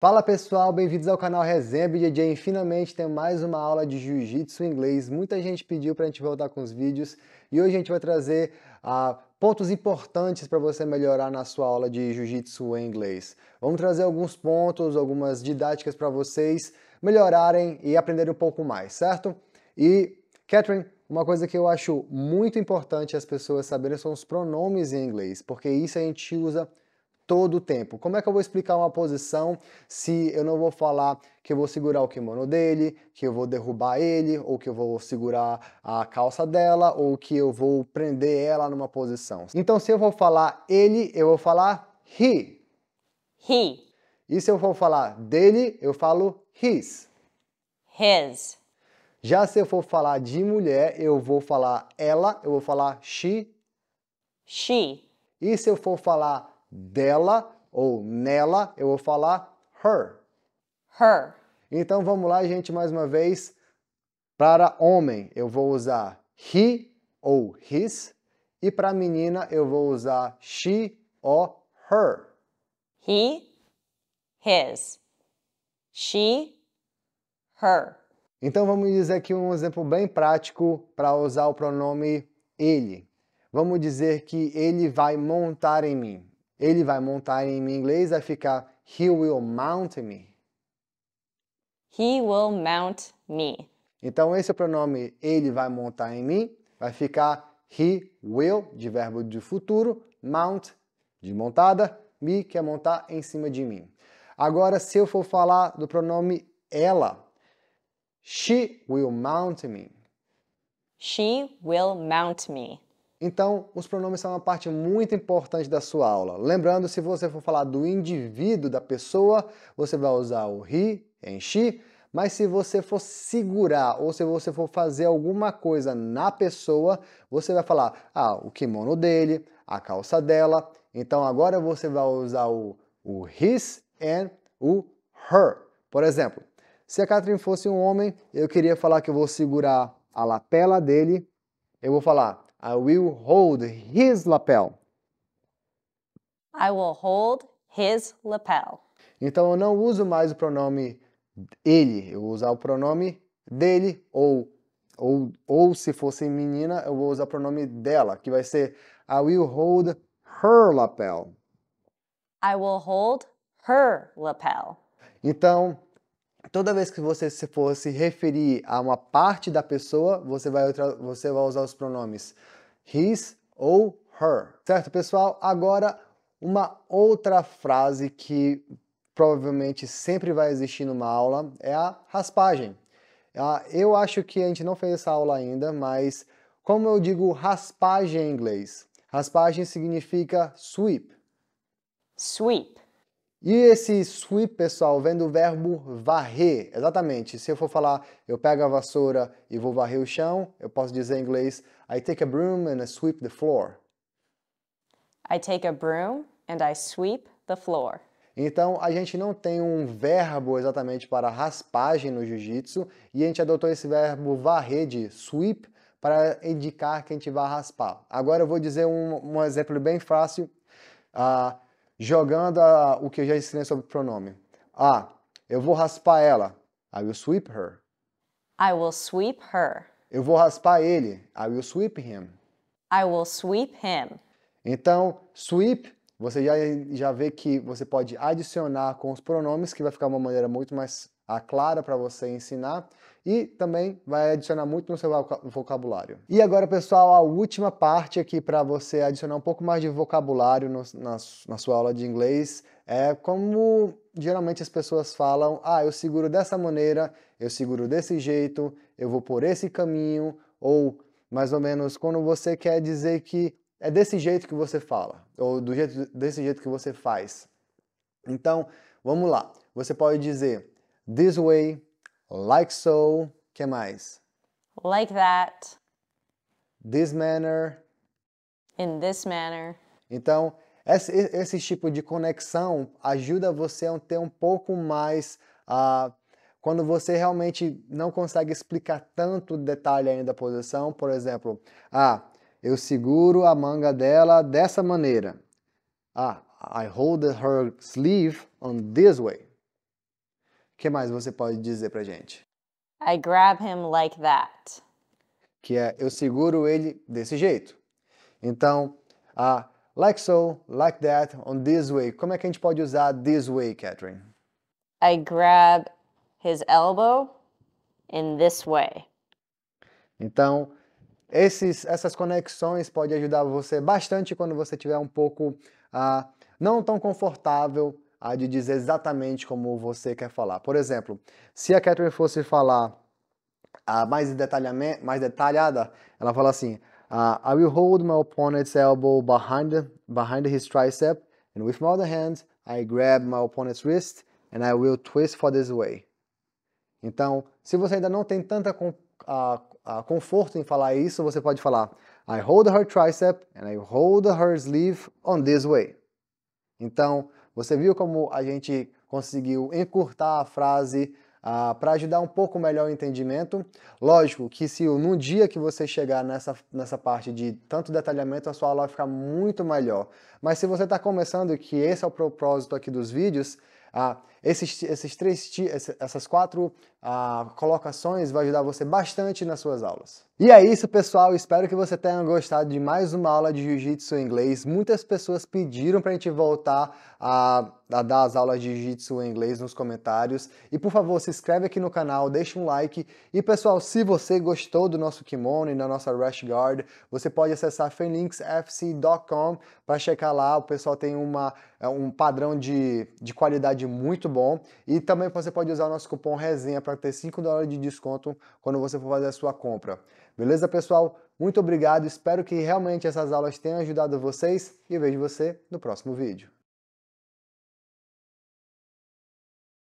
Fala pessoal, bem-vindos ao canal Resenha BJJ. E finalmente tem mais uma aula de Jiu-Jitsu em inglês. Muita gente pediu para a gente voltar com os vídeos e hoje a gente vai trazer ah, pontos importantes para você melhorar na sua aula de Jiu-Jitsu em inglês. Vamos trazer alguns pontos, algumas didáticas para vocês melhorarem e aprenderem um pouco mais, certo? E Catherine, uma coisa que eu acho muito importante as pessoas saberem são os pronomes em inglês, porque isso a gente usa todo o tempo. Como é que eu vou explicar uma posição se eu não vou falar que eu vou segurar o kimono dele, que eu vou derrubar ele, ou que eu vou segurar a calça dela, ou que eu vou prender ela numa posição? Então, se eu vou falar ele, eu vou falar he. He. E se eu for falar dele, eu falo his. His. Já se eu for falar de mulher, eu vou falar ela, eu vou falar she. She. E se eu for falar dela ou nela, eu vou falar her. Her. Então vamos lá, gente, mais uma vez. Para homem, eu vou usar he ou his. E para menina, eu vou usar she ou her. He, his. She, her. Então vamos dizer aqui um exemplo bem prático para usar o pronome ele. Vamos dizer que ele vai montar em mim. Ele vai montar em inglês vai ficar He will mount me. He will mount me. Então esse é o pronome ele vai montar em mim vai ficar he will de verbo de futuro, mount de montada, me que é montar em cima de mim. Agora se eu for falar do pronome ela, she will mount me. She will mount me. Então, os pronomes são uma parte muito importante da sua aula. Lembrando, se você for falar do indivíduo, da pessoa, você vai usar o he em she, mas se você for segurar ou se você for fazer alguma coisa na pessoa, você vai falar ah, o kimono dele, a calça dela. Então, agora você vai usar o, o his and o her. Por exemplo, se a Catherine fosse um homem, eu queria falar que eu vou segurar a lapela dele, eu vou falar I will hold his lapel. I will hold his lapel. Então eu não uso mais o pronome ele, eu vou usar o pronome dele ou ou, ou se fosse menina, eu vou usar o pronome dela, que vai ser I will hold her lapel. I will hold her lapel. Então, toda vez que você se for se referir a uma parte da pessoa, você vai, você vai usar os pronomes his ou her. Certo, pessoal? Agora, uma outra frase que provavelmente sempre vai existir numa aula é a raspagem. Ah, eu acho que a gente não fez essa aula ainda, mas como eu digo raspagem em inglês? Raspagem significa sweep. Sweep. E esse sweep, pessoal, vem do verbo varrer, exatamente. Se eu for falar, eu pego a vassoura e vou varrer o chão, eu posso dizer em inglês, I take a broom and I sweep the floor. I take a broom and I sweep the floor. Então, a gente não tem um verbo exatamente para raspagem no jiu-jitsu e a gente adotou esse verbo varrer de sweep para indicar que a gente vai raspar. Agora eu vou dizer um, um exemplo bem fácil. Uh, jogando a, o que eu já ensinei sobre pronome. Ah, eu vou raspar ela. I will sweep her. I will sweep her. Eu vou raspar ele. I will sweep him. I will sweep him. Então, sweep, você já, já vê que você pode adicionar com os pronomes, que vai ficar uma maneira muito mais a clara para você ensinar e também vai adicionar muito no seu vocabulário. E agora, pessoal, a última parte aqui para você adicionar um pouco mais de vocabulário no, na, na sua aula de inglês é como geralmente as pessoas falam: ah, eu seguro dessa maneira, eu seguro desse jeito, eu vou por esse caminho, ou mais ou menos quando você quer dizer que é desse jeito que você fala, ou do jeito, desse jeito que você faz. Então, vamos lá. Você pode dizer This way, like so, que mais? Like that. This manner. In this manner. Então, esse, esse tipo de conexão ajuda você a ter um pouco mais a uh, quando você realmente não consegue explicar tanto detalhe ainda a posição, por exemplo, ah, eu seguro a manga dela dessa maneira. Ah, I hold her sleeve on this way que mais você pode dizer pra gente? I grab him like that. Que é eu seguro ele desse jeito. Então, a like so, like that, on this way. Como é que a gente pode usar this way, Catherine? I grab his elbow in this way. Então, esses, essas conexões podem ajudar você bastante quando você estiver um pouco uh, não tão confortável a de dizer exatamente como você quer falar. Por exemplo, se a Catherine fosse falar uh, mais, detalhamento, mais detalhada, ela fala assim: uh, I will hold my opponent's elbow behind, behind his tricep, and with my other hand, I grab my opponent's wrist, and I will twist for this way. Então, se você ainda não tem tanta com, uh, conforto em falar isso, você pode falar: I hold her tricep, and I hold her sleeve on this way. Então, você viu como a gente conseguiu encurtar a frase ah, para ajudar um pouco melhor o entendimento. Lógico que se no dia que você chegar nessa, nessa parte de tanto detalhamento, a sua aula vai ficar muito melhor. Mas se você está começando, que esse é o propósito aqui dos vídeos, ah, esses, esses três, essas quatro ah, colocações vai ajudar você bastante nas suas aulas. E é isso, pessoal. Espero que você tenha gostado de mais uma aula de jiu-jitsu em inglês. Muitas pessoas pediram para a gente voltar a, a, dar as aulas de jiu-jitsu em inglês nos comentários. E por favor, se inscreve aqui no canal, deixa um like. E pessoal, se você gostou do nosso kimono e da nossa rash guard, você pode acessar fenixfc.com para checar lá. O pessoal tem uma, é, um padrão de, de qualidade muito bom. E também você pode usar o nosso cupom resenha para ter 5 dólares de desconto quando você for fazer a sua compra. Beleza, pessoal? Muito obrigado, espero que realmente essas aulas tenham ajudado vocês e vejo você no próximo vídeo.